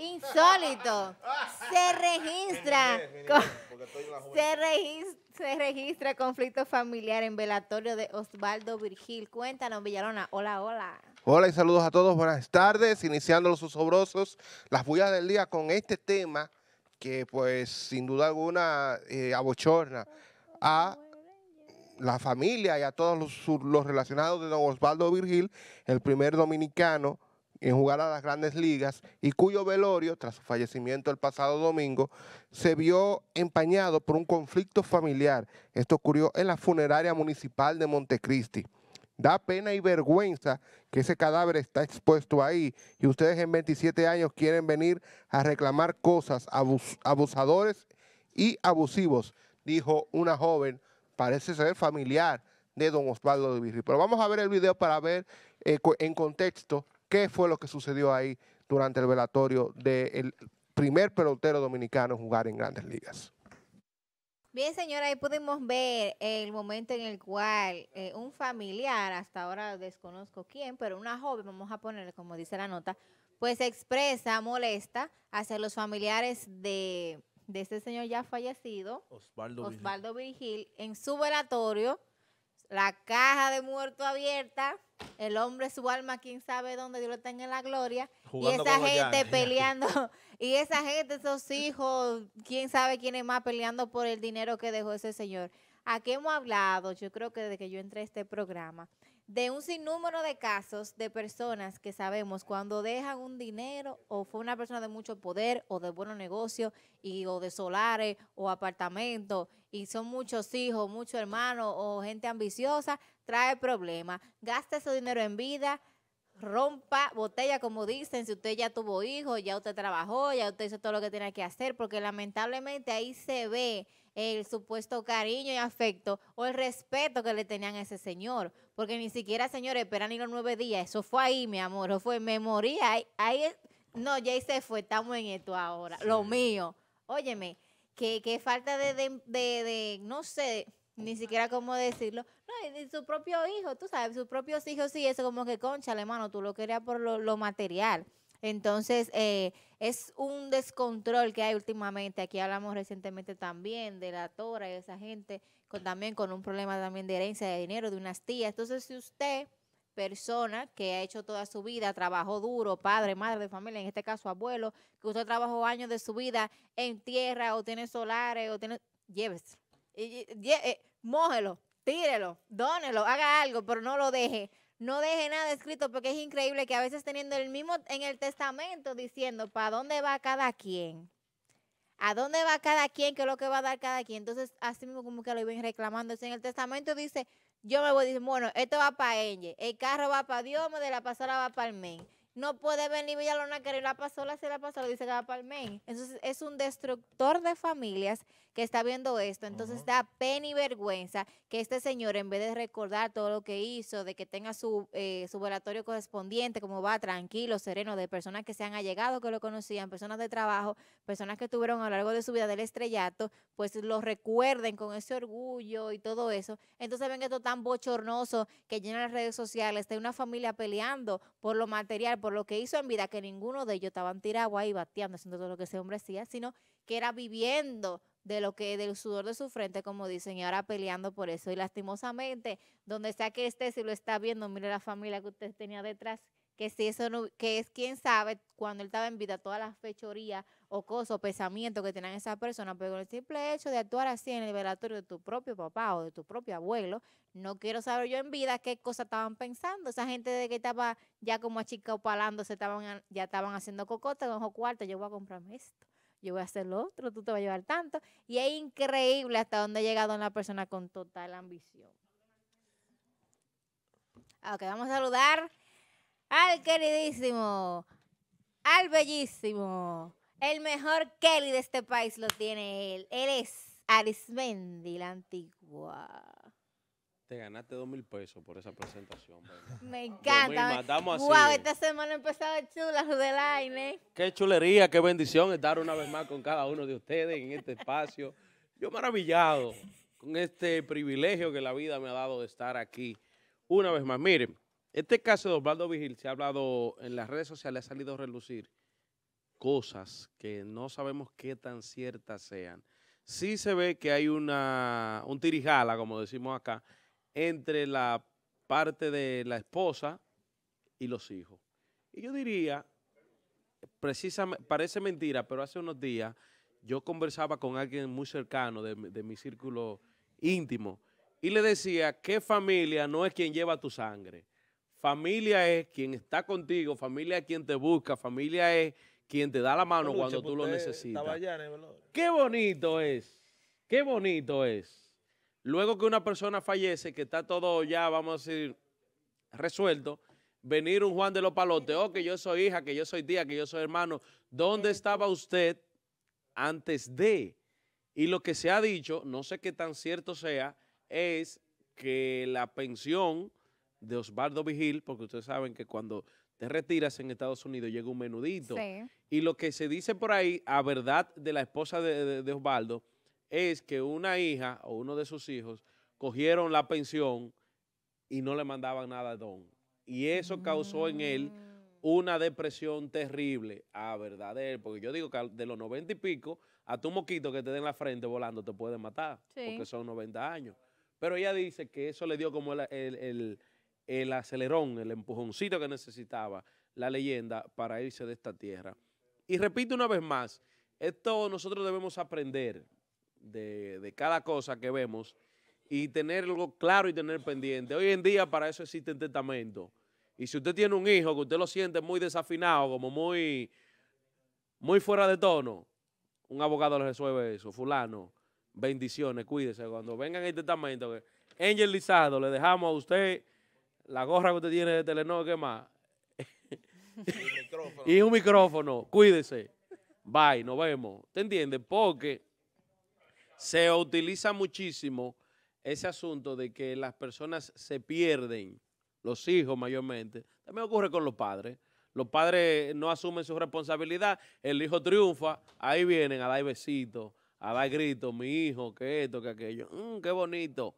Insólito. Se registra. se, registra, conflicto familiar en velatorio de Osvaldo Virgil. Cuéntanos, Villalona. Hola, hola. Hola y saludos a todos. Buenas tardes. Iniciando los usobrosos, las bullas del día con este tema que, pues, sin duda alguna, eh, abochorna a la familia y a todos los, los relacionados de don Osvaldo Virgil, el primer dominicano en jugar a las grandes ligas y cuyo velorio, tras su fallecimiento el pasado domingo, se vio empañado por un conflicto familiar. Esto ocurrió en la funeraria municipal de Montecristi. Da pena y vergüenza que ese cadáver está expuesto ahí y ustedes en 27 años quieren venir a reclamar cosas abusadores y abusivos, dijo una joven, parece ser familiar de don Osvaldo de Virri. Pero vamos a ver el video para ver eh, en contexto qué fue lo que sucedió ahí durante el velatorio del primer pelotero dominicano en jugar en grandes ligas. Bien, señora, ahí pudimos ver el momento en el cual eh, un familiar, hasta ahora desconozco quién, pero una joven, vamos a ponerle como dice la nota, pues expresa molesta hacia los familiares de, de este señor ya fallecido, Osvaldo, Virgil. Virgil, en su velatorio la caja de muerto abierta, el hombre, su alma, quién sabe dónde, Dios lo tenga en la gloria, y esa gente peleando, y esa gente, esos hijos, quién sabe quién es más peleando por el dinero que dejó ese señor. ¿A qué hemos hablado, yo creo que desde que yo entré a este programa, de un sinnúmero de casos de personas que sabemos cuando dejan un dinero o fue una persona de mucho poder o de buenos negocios y o de solares o apartamentos y son muchos hijos, muchos hermanos o gente ambiciosa, trae problemas. Gasta su dinero en vida, rompa botella como dicen, si usted ya tuvo hijos, ya usted trabajó, ya usted hizo todo lo que tiene que hacer, porque lamentablemente ahí se ve el supuesto cariño y afecto o el respeto que le tenían a ese señor. Porque ni siquiera, señores, esperan ni los nueve días. Eso fue ahí, mi amor. fue, me morí. Ahí, no, ya se fue. Estamos en esto ahora. Lo mío. Óyeme, que, falta de, de, no sé, ni siquiera cómo decirlo. No, y su propio hijo, tú sabes, sus propios hijos sí, eso como que, concha, hermano, tú lo querías por lo, lo material. Entonces, eh, es un descontrol que hay últimamente. Aquí hablamos recientemente también de la Tora y esa gente, con, también con un problema también de herencia de dinero, de unas tías. Entonces, si usted, persona que ha hecho toda su vida, trabajo duro, padre, madre de familia, en este caso abuelo, que usted trabajó años de su vida en tierra o tiene solares o tiene... Llévese. Y, eh, mójelo, tírelo, dónelo, haga algo, pero no lo deje no deje nada escrito porque es increíble que a veces teniendo el mismo en el testamento diciendo para dónde va cada quien, a dónde va cada quien, qué es lo que va a dar cada quien. Entonces, así mismo como que lo iban reclamando. en el testamento dice, yo me voy a decir, bueno, esto va para ella, el carro va para Dios, de la pasada va para el men no puede venir Villalona que la pasó, la se la pasó, dice Gaba Palme Entonces es un destructor de familias que está viendo esto. Entonces da pena y vergüenza que este señor, en vez de recordar todo lo que hizo, de que tenga su, eh, su correspondiente, como va tranquilo, sereno, de personas que se han allegado, que lo conocían, personas de trabajo, personas que tuvieron a lo largo de su vida del estrellato, pues lo recuerden con ese orgullo y todo eso. Entonces ven esto tan bochornoso que llena las redes sociales, de una familia peleando por lo material por lo que hizo en vida, que ninguno de ellos en tiragua y bateando, haciendo todo lo que ese hombre hacía, sino que era viviendo de lo que del sudor de su frente, como dicen, y ahora peleando por eso. Y lastimosamente, donde sea que esté, si lo está viendo, mire la familia que usted tenía detrás, que si eso no, que es quién sabe cuando él estaba en vida todas las fechorías o cosas o pensamientos que tenían esa persona, pero con el simple hecho de actuar así en el liberatorio de tu propio papá o de tu propio abuelo, no quiero saber yo en vida qué cosas estaban pensando. Esa gente de que estaba ya como achicado se estaban, ya estaban haciendo cocotas con cuarto, yo voy a comprarme esto yo voy a hacer lo otro, tú te vas a llevar tanto. Y es increíble hasta dónde ha llegado una persona con total ambición. Ok, vamos a saludar al queridísimo, al bellísimo, el mejor Kelly de este país lo tiene él. Él es Arismendi, la antigua. Te ganaste dos mil pesos por esa presentación. Me encanta. Guau, wow, esta semana empezaba chula, Rudelaine. Qué chulería, qué bendición estar una vez más con cada uno de ustedes en este espacio. Yo maravillado con este privilegio que la vida me ha dado de estar aquí una vez más. Miren, este caso de Osvaldo Vigil se ha hablado en las redes sociales, ha salido a relucir cosas que no sabemos qué tan ciertas sean. Sí se ve que hay una, un tirijala, como decimos acá, entre la parte de la esposa y los hijos. Y yo diría, precisamente, parece mentira, pero hace unos días yo conversaba con alguien muy cercano de mi círculo íntimo y le decía, ¿qué familia no es quien lleva tu sangre? Familia es quien está contigo, familia es quien te busca, familia es quien te da la mano cuando tú lo necesitas. Qué bonito es, qué bonito es. Luego que una persona fallece, que está todo ya, vamos a decir, resuelto, venir un Juan de los Palotes, oh, que yo soy hija, que yo soy tía, que yo soy hermano. ¿Dónde estaba usted antes de? Y lo que se ha dicho, no sé qué tan cierto sea, es que la pensión de Osvaldo Vigil, porque ustedes saben que cuando te retiras en Estados Unidos llega un menudito. Y lo que se dice por ahí, a verdad de la esposa de, Osvaldo, es que una hija o uno de sus hijos cogieron la pensión y no le mandaban nada a Don. Y eso causó en él mm. una depresión terrible, a verdad de él, porque yo digo que de los noventa y pico, a tu moquito que te den la frente volando te puede matar, porque son 90 años. Pero ella dice que eso le dio como el el acelerón, el empujoncito que necesitaba la leyenda para irse de esta tierra. Y repito una vez más, esto nosotros debemos aprender de, cada cosa que vemos y tenerlo claro y tener pendiente. Hoy en día para eso existe el testamento. Y si usted tiene un hijo que usted lo siente muy desafinado, como muy, muy fuera de tono, un abogado le resuelve eso. Fulano, bendiciones, cuídese. Cuando vengan el testamento, Angel Lizardo, le dejamos a usted la gorra que usted tiene de Telenor, ¿qué más? y, un micrófono. Cuídese. Bye, nos vemos. ¿Te entiendes? Porque se utiliza muchísimo ese asunto de que las personas se pierden, los hijos mayormente. También ocurre con los padres. Los padres no asumen su responsabilidad, el hijo triunfa, ahí vienen a dar besitos, a dar gritos, mi hijo, que esto, que aquello. Mm, qué bonito.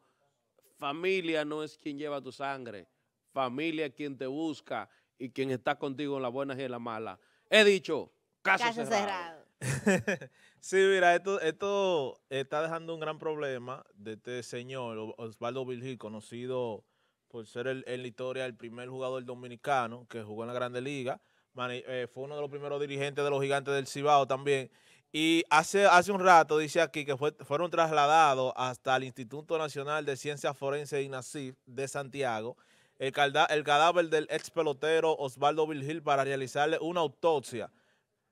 Familia no es quien lleva tu sangre, familia quien te busca y quien está contigo en las buenas y en las malas. He dicho, caso, cerrado. sí, mira, esto, esto está dejando un gran problema de este señor, Osvaldo Virgil, conocido por ser el, en la historia el primer jugador dominicano que jugó en la Grande Liga. Eh, fue uno de los primeros dirigentes de los gigantes del Cibao también. Y hace, hace un rato dice aquí que fueron trasladados hasta el Instituto Nacional de Ciencias Forenses Nacif de Santiago el, cadáver del ex pelotero Osvaldo Virgil para realizarle una autopsia.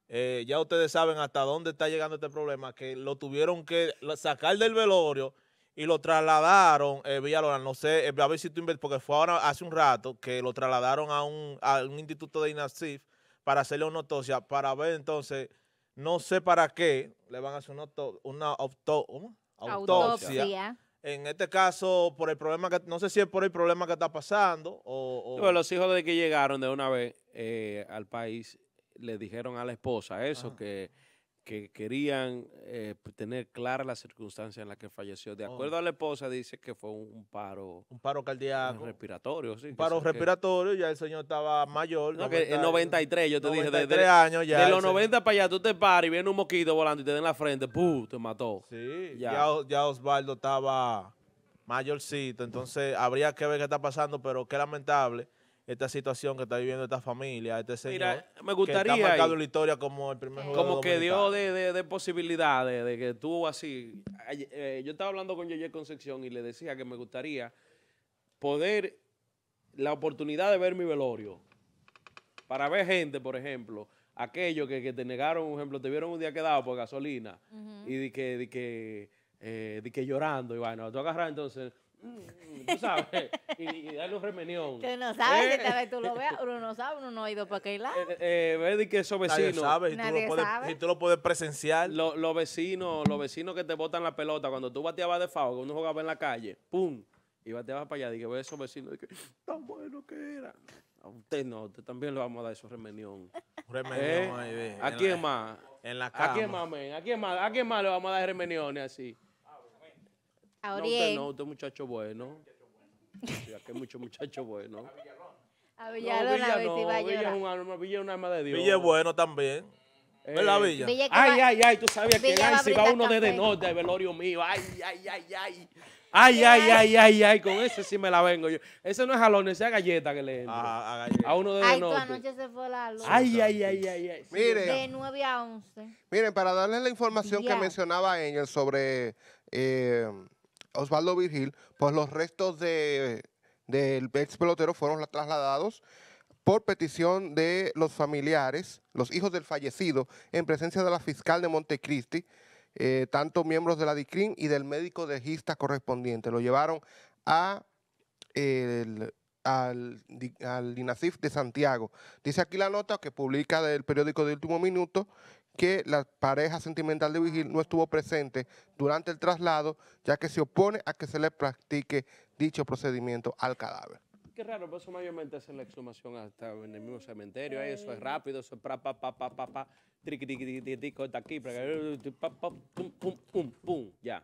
Eh, ya ustedes saben hasta dónde está llegando este problema, que lo tuvieron que sacar del velorio y lo trasladaron, eh, no sé, eh, a ver si tú porque fue ahora hace un rato que lo trasladaron a un, instituto de INASIF para hacerle una autopsia, para ver entonces, no sé para qué, le van a hacer una, autopsia en este caso, por el problema que, no sé si es por el problema que está pasando o... o... los hijos de que llegaron de una vez eh, al país, le dijeron a la esposa eso, que que querían eh, pues, tener clara la circunstancia en la que falleció. De oh. acuerdo a la esposa, dice que fue un, paro. Un paro eh, cardíaco. Respiratorio, sí. Un paro respiratorio, ya el señor estaba mayor. No, que en 93, yo te dije. De, años ya. De los 90 para allá, tú te paras y viene un mosquito volando y te den la frente, ¡pum! Te mató. Sí, ya Osvaldo estaba mayorcito, entonces habría que ver qué está pasando, pero qué lamentable esta situación que está viviendo esta familia, este señor Mira, me gustaría que está la historia como el primer Como que dio de, posibilidades, de que tú así... Eh, yo estaba hablando con Yeye Concepción y le decía que me gustaría poder... La oportunidad de ver mi velorio. Para ver gente, por ejemplo, aquellos que, te negaron, por ejemplo, te vieron un día quedado por gasolina y que... De que eh, de que llorando, y bueno, tú agarras entonces, mm, mm, tú sabes, y, dale darle un remenión. Que no sabes, eh. que tal vez tú lo veas, uno no sabe, uno no ha ido para aquel lado. Eh, eh, eh de que esos vecinos. Nadie sabe, Nadie tú lo sabe. Puedes, si tú lo puedes presenciar. Los vecinos, los vecinos que te botan la pelota, cuando tú bateabas de fao, que uno jugaba en la calle, ¡pum! Y bateabas para allá, dije, ve esos vecinos, dije, tan bueno que era. A usted no, usted también le vamos a dar esos remenión. Remenión, ahí, ¿A quién más? En la cama. ¿A más, ¿A quién más? ¿A quién más le vamos a dar remeniones así? Auriel. No, usted no, usted muchacho bueno. Sí, aquí hay mucho muchacho bueno. A no, Villa, a Villa, es un una alma de Dios. Villa es bueno también. Eh. la Villa? ay, ay, ay, tú sabías que era si va uno desde norte, de velorio mío. Ay, ay, ay, ay. Ay, ay, ay, ay, ay, con eso sí me la vengo yo. Ese no es jalón, ese es galleta que le ah, a, uno de Ay, se fue la luz. Ay, ay, ay, ay, Miren, de 9 a 11. Miren, para darles la información que mencionaba Angel sobre eh, Osvaldo Virgil, pues los restos del de, ex pelotero fueron trasladados por petición de los familiares, los hijos del fallecido, en presencia de la fiscal de Montecristi, eh, tanto miembros de la DICRIM y del médico legista correspondiente. Lo llevaron a, al, al INACIF de Santiago. Dice aquí la nota que publica del periódico de último minuto que la pareja sentimental de Vigil no estuvo presente durante el traslado, ya que se opone a que se le practique dicho procedimiento al cadáver. Qué raro, por eso mayormente es la exhumación hasta en el mismo cementerio, eso es rápido, eso es pa pa, pa, pa, pa, pa, para pa pa pum, pum, pum, ya.